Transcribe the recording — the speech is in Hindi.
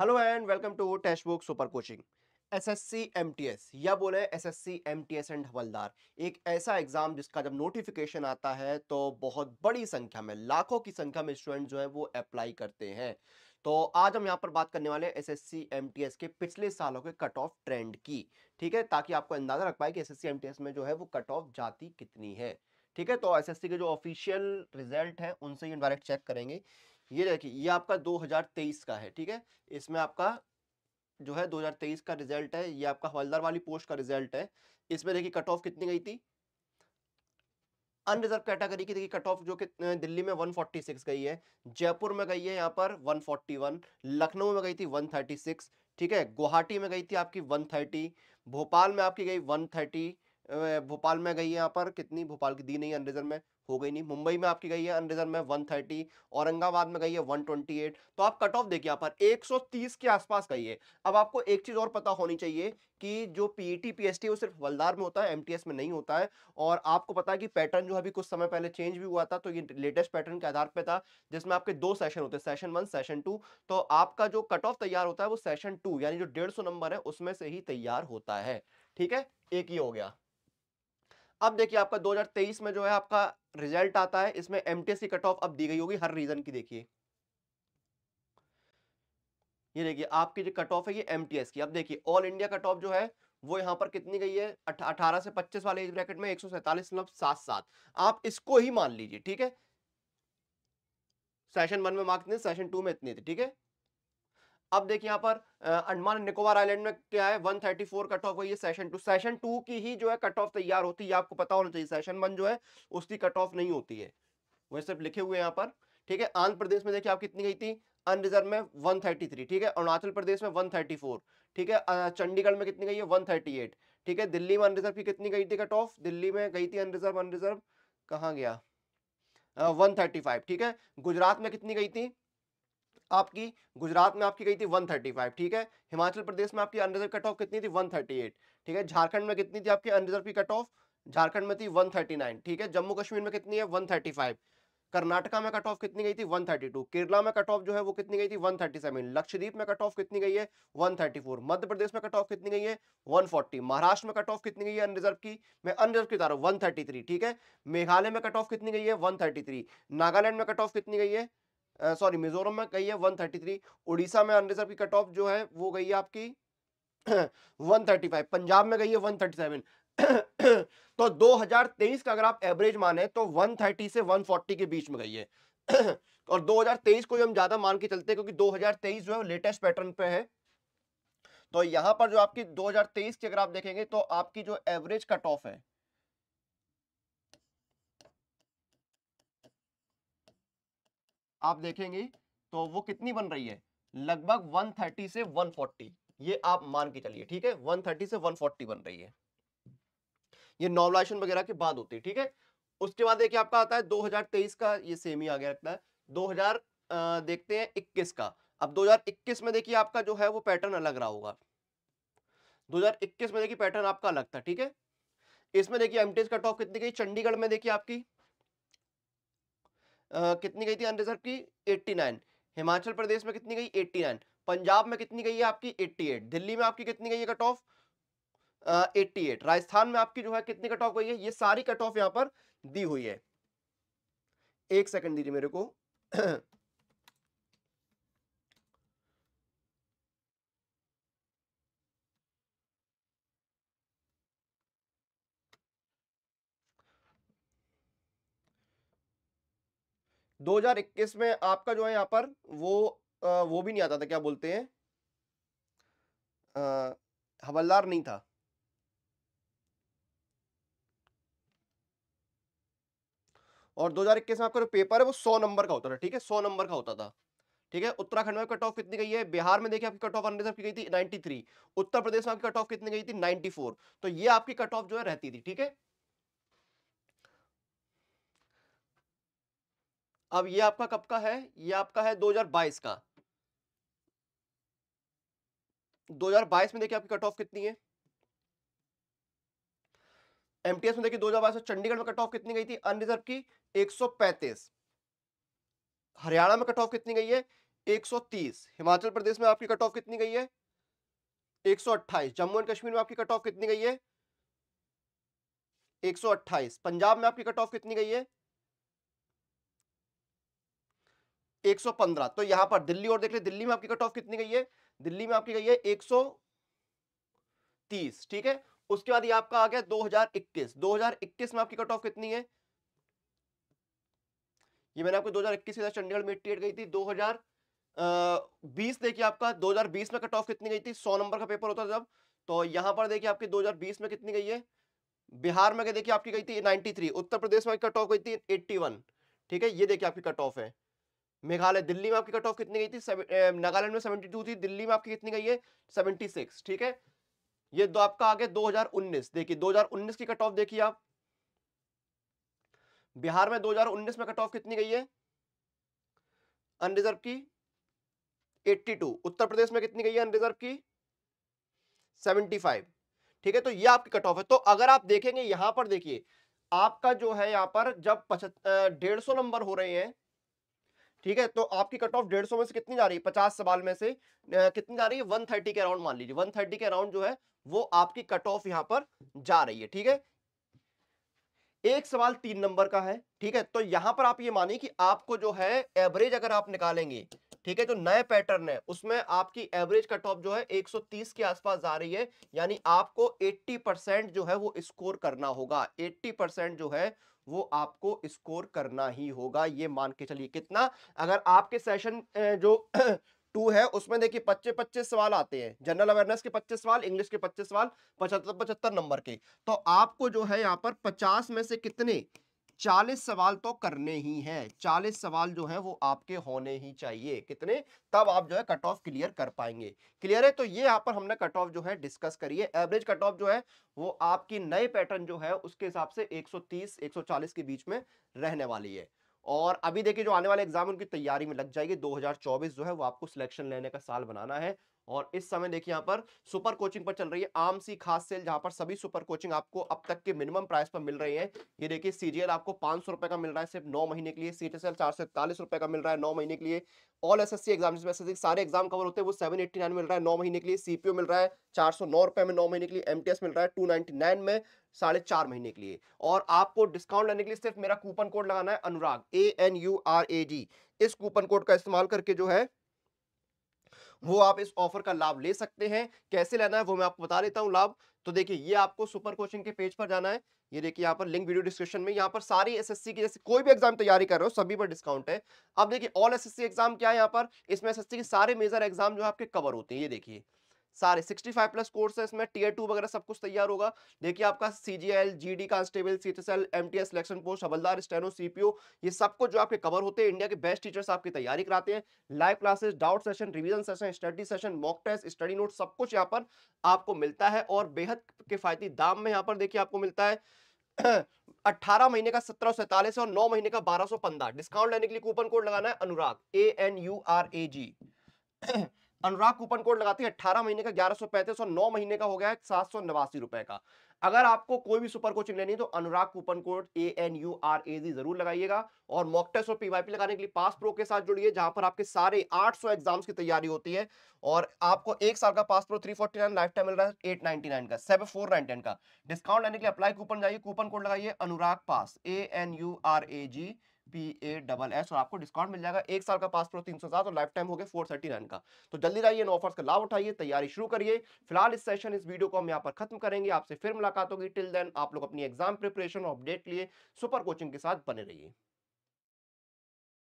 hello and welcome to test book super coaching SSC MTS या बोले एसएससी एमटीएस एंड हवलदार एक ऐसा एग्ज़ाम जिसका जब नोटिफिकेशन आता है तो बहुत बड़ी संख्या में लाखों की संख्या में स्टूडेंट जो है वो अप्लाई करते हैं तो आज हम यहाँ पर बात करने वाले हैं एसएससी एमटीएस के पिछले सालों के कट ऑफ ट्रेंड की ठीक है ताकि आपको अंदाज़ा रख पाए कि एसएससी एस में जो है वो कट ऑफ जाती कितनी है ठीक है तो एसएससी के जो ऑफिशियल रिजल्ट हैं उनसे ही डायरेक्ट चेक करेंगे ये देखिए ये आपका 2023 का है ठीक है इसमें आपका जो है 2023 का रिजल्ट है ये आपका हवलदार वाली पोस्ट का रिजल्ट है इसमें देखिए कट ऑफ कितनी गई थी अनरिजर्व कैटेगरी की देखिए कट ऑफ जो कि दिल्ली में 146 गई है जयपुर में गई है यहाँ पर 141 लखनऊ में गई थी 136 ठीक है गुवाहाटी में गई थी आपकी 130 भोपाल में आपकी गई भोपाल में गई है यहाँ पर कितनी भोपाल की दी नहीं अनरिजर्व में हो गई नहीं मुंबई में आपकी गई है अनरिजर्व में 130 औरंगाबाद में गई है 128 तो आप कट ऑफ देखिए यहाँ पर 130 के आसपास गई है अब आपको एक चीज़ और पता होनी चाहिए कि जो एस पीएसटी e वो सिर्फ वलदार में होता है एमटीएस में नहीं होता है और आपको पता है कि पैटर्न जो अभी कुछ समय पहले चेंज भी हुआ था तो ये लेटेस्ट पैटर्न के आधार पर था जिसमें आपके दो सेशन होते हैं सेशन वन सेशन टू तो आपका जो कट ऑफ तैयार होता है वो सेशन टू यानी जो डेढ़ नंबर है उसमें से ही तैयार होता है ठीक है एक ही हो गया अब देखिए आपका 2023 में जो है आपका रिजल्ट आता है इसमें एमटीएस की कट ऑफ अब दी गई होगी हर रीजन की देखिए ये देखिए आपकी जो कट ऑफ है ये एमटीएस की अब देखिए ऑल इंडिया कट ऑफ जो है वो यहाँ पर कितनी गई है अठारह से पच्चीस वाले एज ब्रैकेट में एक सौ मतलब आप इसको ही मान लीजिए ठीक है सेशन वन में मार्क्स नहीं सेशन टू में इतनी थी ठीक है अब देखिए यहाँ पर अंडमान निकोबार आइलैंड में क्या है 134 कट ऑफ हुई है सेशन टू सेशन टू की ही जो है कट ऑफ तैयार होती है आपको पता होना चाहिए सेशन वन जो है उसकी कट ऑफ नहीं होती है वह सिर्फ लिखे हुए यहाँ पर ठीक है आंध्र प्रदेश में देखिए आप कितनी गई थी अनरिजर्व में थ्री ठीक है अरुणाचल प्रदेश में फोर ठीक है चंडीगढ़ में कितनी गई है एट ठीक है दिल्ली में अनरिजर्व की कितनी गई थी कट ऑफ दिल्ली में गई थी अनरिजर्व अनरिजर्व कहाँ गया वन थर्टी फाइव ठीक है गुजरात में कितनी गई थी आपकी गुजरात में आपकी गई थी 135 ठीक है हिमाचल प्रदेश में आपकी अनरिजर्व कट ऑफ कितनी थी 138 ठीक है झारखंड में कितनी थी आपकी अनरिजर्व की कट ऑफ झारखंड में थी 139 ठीक है जम्मू कश्मीर में कितनी है 135 कर्नाटका में कट ऑफ कितनी गई थी 132 केरला में कट ऑफ जो है वो कितनी गई थी 137 लक्षद्वीप में कट ऑफ कितनी गई है 134 मध्य प्रदेश में कट ऑफ कितनी गई है 140 महाराष्ट्र में कट ऑफ कितनी गई है अनरिजर्व की मैं अनरिजर्व की बता रहा हूँ ठीक है मेघालय में कट ऑफ कितनी गई है थ्री नागालैंड में कट ऑफ कितनी गई है सॉरी मिजोरम में गई है 133 उड़ीसा में अनरिजर्व की कट ऑफ जो है वो गई है आपकी 135 पंजाब में गई है 137 तो 2023 का अगर आप एवरेज माने तो 130 से 140 के बीच में गई है और 2023 को हम ज्यादा मान के चलते हैं क्योंकि 2023 जो है लेटेस्ट पैटर्न पे है तो यहाँ पर जो आपकी 2023 की अगर आप देखेंगे तो आपकी जो एवरेज कट ऑफ है आप देखेंगे तो वो कितनी बन रही है लगभग 130 से 140 ये आप मान के चलिए ठीक है 130 से 140 बन रही है ये नॉर्मलाइजेशन वगैरह के बाद होती है ठीक है उसके बाद देखिए आपका आता है 2023 का ये सेम ही आगे रखता है 2000 आ, देखते हैं 21 का अब 2021 में देखिए आपका जो है वो पैटर्न अलग रहा होगा 2021 में देखिए पैटर्न आपका अलग था ठीक है इसमें देखिए एमटीएस का टॉप कितनी गई चंडीगढ़ में देखिए आपकी कितनी गई थी अनरिजर्व की 89 हिमाचल प्रदेश में कितनी गई 89 पंजाब में कितनी गई है आपकी 88 दिल्ली में आपकी कितनी गई है cut off eighty eight Rajasthan में आपकी जो है कितनी कट ऑफ गई है ये सारी कट ऑफ यहाँ पर दी हुई है एक सेकेंड दीजिए मेरे को 2021 में आपका जो है यहाँ पर वो आ, वो भी नहीं आता था क्या बोलते हैं हवलदार नहीं था और 2021 में आपका जो पेपर है वो 100 नंबर का होता था ठीक है 100 नंबर का होता था ठीक है उत्तराखंड में कट ऑफ कितनी गई है बिहार में देखिए आपकी कट ऑफ अनरिजर्व की गई थी 93 उत्तर प्रदेश में आपकी कट ऑफ कितनी गई थी 94 तो ये आपकी कट ऑफ जो है रहती थी ठीक है अब ये आपका कब का है ये आपका है 2022 का 2022 में देखिए आपकी कट ऑफ कितनी है एमटीएस में देखिए 2022 में चंडीगढ़ में कट ऑफ कितनी गई थी अनरिजर्व की 135 हरियाणा में कट ऑफ कितनी गई है 130 हिमाचल प्रदेश में आपकी कट ऑफ कितनी गई है 128 जम्मू एंड कश्मीर में आपकी कट ऑफ कितनी गई है 128 पंजाब में आपकी कट ऑफ कितनी गई है 115 तो यहां पर दिल्ली और देख ले दिल्ली में आपकी कट ऑफ कितनी गई है दिल्ली में आपकी गई है 130 ठीक है उसके बाद ये आपका आ गया 2021 2021 में आपकी कट ऑफ कितनी है ये मैंने आपको 2021 के साथ चंडीगढ़ में एट्टी गई थी 2020 देखिए आपका 2020 में कट ऑफ कितनी गई थी 100 नंबर का पेपर होता था जब तो यहां पर देखिए आपकी 2020 में कितनी गई है बिहार में देखिए आपकी गई थी 93 उत्तर प्रदेश में कट ऑफ गई थी 81 ठीक है ये देखिए आपकी कट ऑफ है मेघालय दिल्ली में आपकी कट ऑफ कितनी गई थी नागालैंड में सेवेंटी टू थी दिल्ली में आपकी कितनी गई है सिक्स ठीक है ये दो आपका आ 2019 देखिए 2019 की कट ऑफ देखिए आप बिहार में 2019 में कट ऑफ कितनी गई है अनरिजर्व की 82 उत्तर प्रदेश में कितनी गई है अनरिजर्व की 75 ठीक है तो ये आपकी कट ऑफ है तो अगर आप देखेंगे यहां पर देखिए आपका जो है यहां पर जब डेढ़ सौ नंबर हो रहे हैं ठीक है तो आपकी कट ऑफ डेढ़ सौ में से कितनी जा रही है पचास सवाल में से कितनी जा रही है वन थर्टी के अराउंड मान लीजिए वन थर्टी के अराउंड जो है वो आपकी कट ऑफ यहां पर जा रही है ठीक है एक सवाल तीन नंबर का है ठीक है तो यहां पर आप ये मानिए कि आपको जो है एवरेज अगर आप निकालेंगे ठीक है जो नए पैटर्न है उसमें आपकी एवरेज कट ऑफ जो है 130 के आसपास जा रही है यानी आपको 80 परसेंट जो है वो स्कोर करना होगा 80 परसेंट जो है वो आपको स्कोर करना ही होगा ये मान के चलिए कितना अगर आपके सेशन जो टू है उसमें देखिए पच्चीस पच्चीस सवाल आते हैं जनरल अवेयरनेस के पच्चीस सवाल इंग्लिश के पच्चीस सवाल पचहत्तर पचहत्तर नंबर के तो आपको जो है यहाँ पर पचास में से कितने चालीस सवाल तो करने ही हैं चालीस सवाल जो है वो आपके होने ही चाहिए कितने तब आप जो है कट ऑफ क्लियर कर पाएंगे क्लियर है तो ये यहाँ पर हमने कट ऑफ जो है डिस्कस करी है एवरेज कट ऑफ जो है वो आपकी नए पैटर्न जो है उसके हिसाब से 130 140 के बीच में रहने वाली है और अभी देखिए जो आने वाले एग्जाम उनकी तैयारी में लग जाएगी 2024 जो है वो आपको सिलेक्शन लेने का साल बनाना है और इस समय देखिए यहाँ पर सुपर कोचिंग पर चल रही है आम सी खास सेल जहां पर सभी सुपर कोचिंग आपको अब तक के मिनिमम प्राइस पर मिल रही है ये देखिए सीजीएल आपको पांच सौ रुपए का मिल रहा है सिर्फ नौ महीने के लिए एल चार सौ इकतालीस रुपए का मिल रहा है नौ महीने के लिए all S S C exam सारे एग्जाम कवर होते हैं वो सेवन एट्टी नाइन मिल रहा है नौ महीने के लिए सीपीओ मिल रहा है चार सौ नौ रुपए में नौ महीने के लिए एमटीएस मिल रहा है टू नाइनटी नाइन में साढ़े चार महीने के लिए और आपको डिस्काउंट लेने के लिए सिर्फ मेरा कूपन कोड लगाना है Anurag A N U R A G इस कूपन कोड का इस्तेमाल करके जो है वो आप इस ऑफर का लाभ ले सकते हैं कैसे लेना है वो मैं आपको बता देता हूँ लाभ तो देखिए ये आपको सुपर कोचिंग के पेज पर जाना है ये देखिए यहाँ पर लिंक वीडियो डिस्क्रिप्शन में यहाँ पर सारी एसएससी की जैसे कोई भी एग्जाम तैयारी कर रहे हो सभी पर डिस्काउंट है अब देखिए ऑल एसएससी एग्जाम क्या है यहाँ पर इसमें एसएससी के सारे मेजर एग्जाम जो आपके कवर होते हैं ये देखिए सारे 65 प्लस कोर्स है इसमें टीयर टू वगैरह सब कुछ तैयार होगा देखिए आपका CGL GD constable C S L M T S selection post हबलदार स्टेनो सीपीओ ये सब कुछ जो आपके कवर होते हैं इंडिया के बेस्ट टीचर्स आपकी तैयारी कराते हैं live classes doubt session revision session study session mock test study note सब कुछ यहाँ पर आपको मिलता है और बेहद किफायती दाम में यहाँ पर देखिए आपको मिलता है 18 महीने का सत्रह सौ और 9 महीने का 1215 डिस्काउंट लेने के लिए कूपन कोड लगाना है Anurag A N U R A G Anurag coupon code लगाते हैं अट्ठारह महीने का ग्यारह सौ पैंतीस और नौ महीने का हो गया है सात सौ नवासी रुपए का अगर आपको कोई भी सुपर कोचिंग लेनी है तो Anurag coupon code A N U R A G जरूर लगाइएगा और मॉक टेस्ट और पीवाईपी लगाने के लिए पास प्रो के साथ जुड़िए जहां पर आपके सारे 800 एग्जाम्स की तैयारी होती है और आपको एक साल का पास प्रो 349 लाइफ टाइम मिल रहा है 899 का सेवन 7499 का डिस्काउंट लेने के लिए अप्लाई कूपन जाइए कूपन कोड लगाइए Anurag pass A N U R A G P A double S और आपको डिस्काउंट मिल जाएगा एक साल का पास प्रो तीन सौ सात और लाइफ टाइम हो गया फोर थर्टी नाइन का तो जल्दी जाइए इन ऑफर्स का लाभ उठाइए तैयारी शुरू करिए फिलहाल इस सेशन इस वीडियो को हम यहाँ पर खत्म करेंगे आपसे फिर मुलाकात होगी टिल देन आप लोग अपनी एग्जाम प्रिपरेशन और अपडेट के लिए सुपर कोचिंग के साथ बने रहिए